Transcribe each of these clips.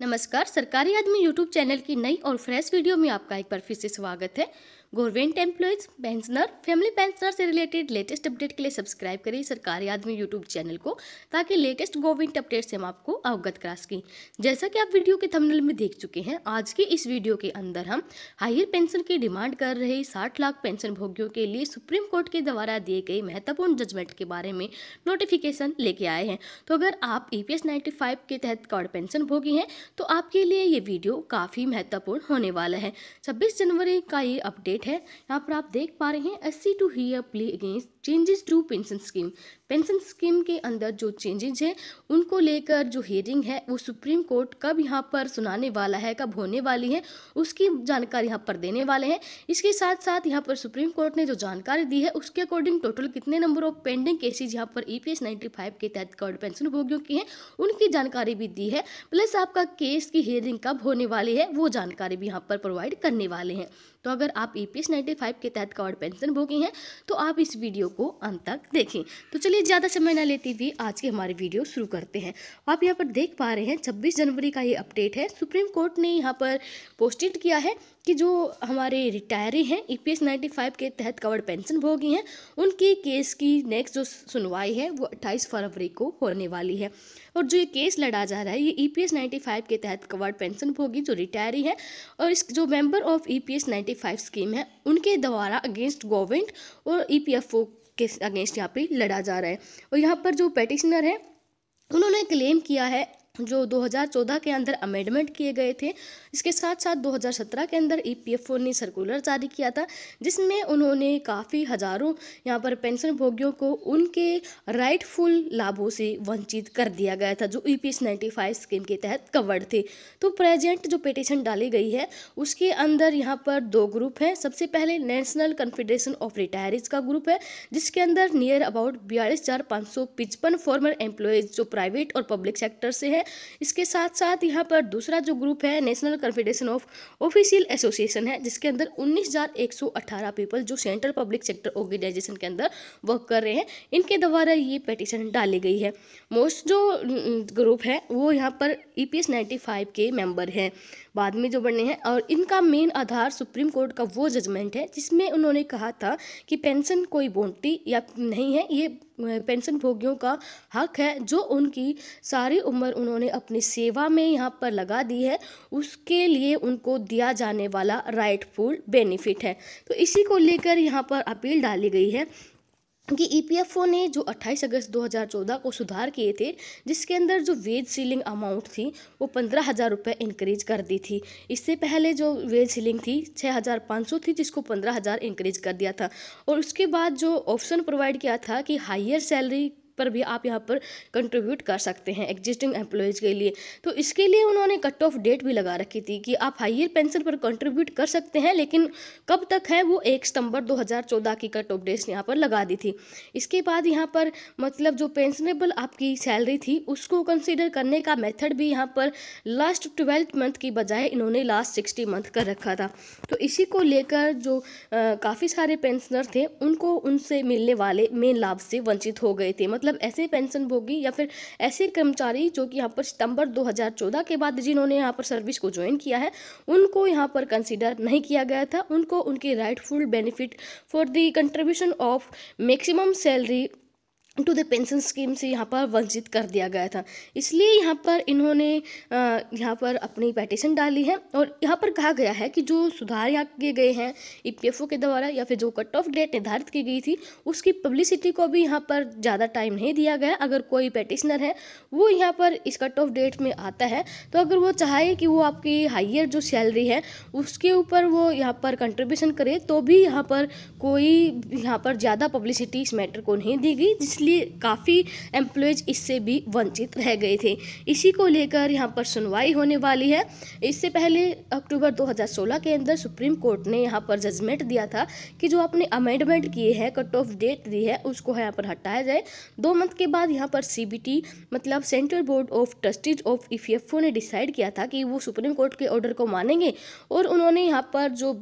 नमस्कार सरकारी आदमी यूट्यूब चैनल की नई और फ्रेश वीडियो में आपका एक बार फिर से स्वागत है government employees pensioner family pensioner से रिलेटेड लेटेस्ट अपडेट के लिए सब्सक्राइब करें सरकारी आदमी यूट्यूब चैनल को ताकि लेटेस्ट गवर्नमेंट अपडेट से हम आपको अवगत करा सकें जैसा कि आप वीडियो के थंबनेल में देख चुके हैं आज के इस वीडियो के अंदर हम हायर पेंशन की डिमांड कर रहे साठ लाख पेंशन भोगियों के लिए सुप्रीम कोर्ट के द्वारा दिए गए महत्वपूर्ण जजमेंट के बारे में नोटिफिकेशन लेके आए हैं तो अगर आप ई e पी के तहत कौड़ पेंशन भोगी हैं तो आपके लिए ये वीडियो काफ़ी महत्वपूर्ण होने वाला है छब्बीस जनवरी का ये अपडेट है यहाँ पर आप देख पा रहे हैं अस्सी to he play against changes to pension scheme pension scheme के अंदर जो चेंजेज हैं उनको लेकर जो हेयरिंग है वो सुप्रीम कोर्ट कब यहाँ पर सुनाने वाला है कब होने वाली है उसकी जानकारी यहाँ पर देने वाले हैं इसके साथ साथ यहाँ पर सुप्रीम कोर्ट ने जो जानकारी दी है उसके अकॉर्डिंग टोटल कितने नंबर ऑफ पेंडिंग केसेज यहाँ पर ई e पी के तहत कर्ड पेंशन भोगियों की हैं उनकी जानकारी भी दी है प्लस आपका केस की हेयरिंग कब होने वाली है वो जानकारी भी यहाँ पर प्रोवाइड करने वाले हैं तो अगर आप ई e पी के तहत कर्ड पेंशन भोगी हैं तो आप इस वीडियो को अंत तक देखें तो चलिए ज़्यादा समय ना लेते हुए आज के हमारे वीडियो शुरू करते हैं आप यहाँ पर देख पा रहे हैं छब्बीस जनवरी का ये अपडेट है सुप्रीम कोर्ट ने यहाँ पर पोस्टेड किया है कि जो हमारे रिटायरी हैं ई e पी के तहत कवर्ड पेंशन भोगी हैं उनके केस की नेक्स्ट जो सुनवाई है वो 28 फरवरी को होने वाली है और जो ये केस लड़ा जा रहा है ये ई e पी के तहत कवर्ड पेंशन भोगी जो रिटायरी है और इस जो member of E P scheme है उनके द्वारा अगेंस्ट गवर्नमेंट और ई e के अगेंस्ट यहाँ पे लड़ा जा रहा है और यहाँ पर जो पेटिशनर है उन्होंने क्लेम किया है जो 2014 के अंदर अमेंडमेंट किए गए थे इसके साथ साथ 2017 के अंदर ईपीएफओ e ने सर्कुलर जारी किया था जिसमें उन्होंने काफ़ी हज़ारों यहाँ पर पेंशन भोगियों को उनके राइटफुल लाभों से वंचित कर दिया गया था जो ई पी स्कीम के तहत कवर्ड थे तो प्रेजेंट जो पिटिशन डाली गई है उसके अंदर यहाँ पर दो ग्रुप हैं सबसे पहले नेशनल कन्फेडरेशन ऑफ रिटायरिज का ग्रुप है जिसके अंदर नियर अबाउट बयालीस हज़ार पाँच सौ फॉर्मर एम्प्लॉयज़ जो प्राइवेट और पब्लिक सेक्टर से है इसके साथ साथ यहाँ पर दूसरा जो ग्रुप है national confederation of official association है जिसके अंदर 19,118 पीपल जो सेंट्रल पब्लिक सेक्टर ऑर्गेनाइजेशन के अंदर वर्क कर रहे हैं इनके द्वारा ये पेटिशन डाली गई है मोस्ट जो ग्रुप है वो यहाँ पर ई e पी के मेम्बर हैं बाद में जो बने हैं और इनका मेन आधार सुप्रीम कोर्ट का वो जजमेंट है जिसमें उन्होंने कहा था कि पेंशन कोई बोंटी या नहीं है ये पेंशन भोगियों का हक है जो उनकी सारी उम्र उन्होंने अपनी सेवा में यहाँ पर लगा दी है उसके लिए उनको दिया जाने वाला राइटफुल बेनिफिट है तो इसी को लेकर यहाँ पर अपील डाली गई है कि ईपीएफओ e ने जो 28 अगस्त 2014 को सुधार किए थे जिसके अंदर जो वेज सीलिंग अमाउंट थी वो पंद्रह हज़ार रुपये इंक्रीज कर दी थी इससे पहले जो वेज सीलिंग थी छः हज़ार पाँच सौ थी जिसको पंद्रह हज़ार इंक्रीज कर दिया था और उसके बाद जो ऑप्शन प्रोवाइड किया था कि हाइयर सैलरी पर भी आप यहाँ पर कंट्रीब्यूट कर सकते हैं एग्जिस्टिंग एम्प्लॉयज़ के लिए तो इसके लिए उन्होंने कट ऑफ डेट भी लगा रखी थी कि आप हाइयर पेंशन पर कंट्रीब्यूट कर सकते हैं लेकिन कब तक है वो एक सितंबर 2014 की कट ऑफ डेट यहाँ पर लगा दी थी इसके बाद यहाँ पर मतलब जो पेंशनेबल आपकी सैलरी थी उसको कंसिडर करने का मेथड भी यहाँ पर लास्ट ट्वेल्थ मंथ की बजाय इन्होंने लास्ट सिक्सटी मंथ कर रखा था तो इसी को लेकर जो काफ़ी सारे पेंशनर थे उनको उनसे मिलने वाले मेन लाभ से वंचित हो गए थे मतलब मतलब ऐसे पेंशन भोगी या फिर ऐसे कर्मचारी जो कि यहाँ पर सितंबर 2014 के बाद जिन्होंने यहाँ पर सर्विस को ज्वाइन किया है उनको यहाँ पर कंसिडर नहीं किया गया था उनको उनकी rightful benefit for the contribution of maximum salary to the pension scheme से यहाँ पर वंचित कर दिया गया था इसलिए यहाँ पर इन्होंने यहाँ पर अपनी पैटिशन डाली है और यहाँ पर कहा गया है कि जो सुधार यहाँ किए गए हैं ईपीएफओ e के द्वारा या फिर जो कट ऑफ डेट निर्धारित की गई थी उसकी पब्लिसिटी को भी यहाँ पर ज़्यादा टाइम नहीं दिया गया अगर कोई पैटिशनर है वो यहाँ पर इस कट ऑफ डेट में आता है तो अगर वो चाहे कि वो आपकी हाइयर जो सैलरी है उसके ऊपर वो यहाँ पर कंट्रीब्यूशन करे तो भी यहाँ पर कोई यहाँ पर ज़्यादा पब्लिसिटी इस मैटर को नहीं दी गई जिसलिए इसलिए काफ़ी एम्प्लॉयज इससे भी वंचित रह गए थे इसी को लेकर यहाँ पर सुनवाई होने वाली है इससे पहले अक्टूबर 2016 के अंदर सुप्रीम कोर्ट ने यहाँ पर जजमेंट दिया था कि जो आपने अमेंडमेंट किए हैं कट ऑफ डेट दी है उसको यहाँ पर हटाया जाए दो मंथ के बाद यहाँ पर सी मतलब central board of trustees of E ने डिसाइड किया था कि वो सुप्रीम कोर्ट के ऑर्डर को मानेंगे और उन्होंने यहाँ पर जो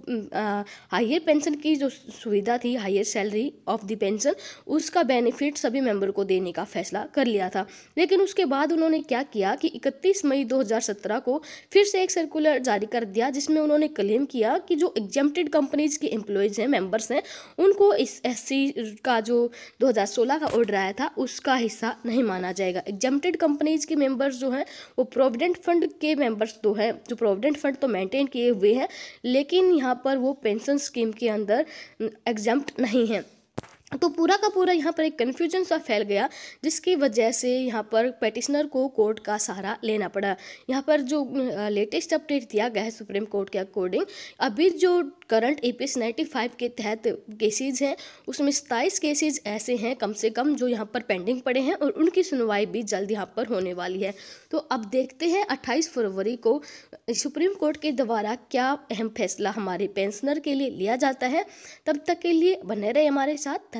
हाइयर पेंशन की जो सुविधा थी higher salary of the pension उसका बेनिफिट सब सभी मेंबर को देने का फैसला कर लिया था लेकिन उसके बाद उन्होंने क्या किया कि 31 मई 2017 को फिर से एक सर्कुलर जारी कर दिया जिसमें उन्होंने क्लेम किया कि जो एग्जम्प्टेड कंपनीज के एम्प्लॉयज़ हैं मेंबर्स हैं उनको इस एस का जो 2016 का ऑर्डर आया था उसका हिस्सा नहीं माना जाएगा एग्जम्प्टेड कंपनीज के मेंबर्स जो हैं वो प्रोविडेंट फंड के मेंबर्स तो हैं जो प्रोविडेंट फंड तो मेंटेन किए हुए हैं लेकिन यहाँ पर वो पेंशन स्कीम के अंदर एग्जम्प्ट नहीं है तो पूरा का पूरा यहाँ पर एक कन्फ्यूजन सा फैल गया जिसकी वजह से यहाँ पर पेटिशनर को कोर्ट का सहारा लेना पड़ा यहाँ पर जो लेटेस्ट अपडेट दिया गया है सुप्रीम कोर्ट के अकॉर्डिंग अभी जो current A P S ninety five के तहत केसेज हैं उसमें सताईस केसेज ऐसे हैं कम से कम जो यहाँ पर पेंडिंग पड़े हैं और उनकी सुनवाई भी जल्द यहाँ पर होने वाली है तो अब देखते हैं अट्ठाईस फरवरी को सुप्रीम कोर्ट के द्वारा क्या अहम फैसला हमारे पेंशनर के लिए लिया जाता है तब तक के लिए बने रहे हमारे साथ